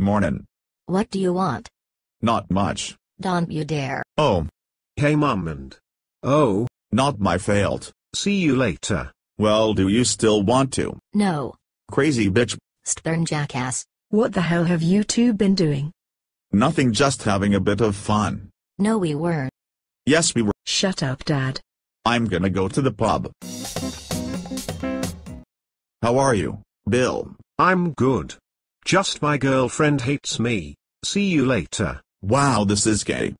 Morning. What do you want? Not much. Don't you dare. Oh. Hey mom and. Oh. Not my fault. See you later. Well do you still want to? No. Crazy bitch. Stern jackass. What the hell have you two been doing? Nothing just having a bit of fun. No we weren't. Yes we were. Shut up dad. I'm gonna go to the pub. How are you, Bill? I'm good. Just my girlfriend hates me. See you later. Wow this is gay.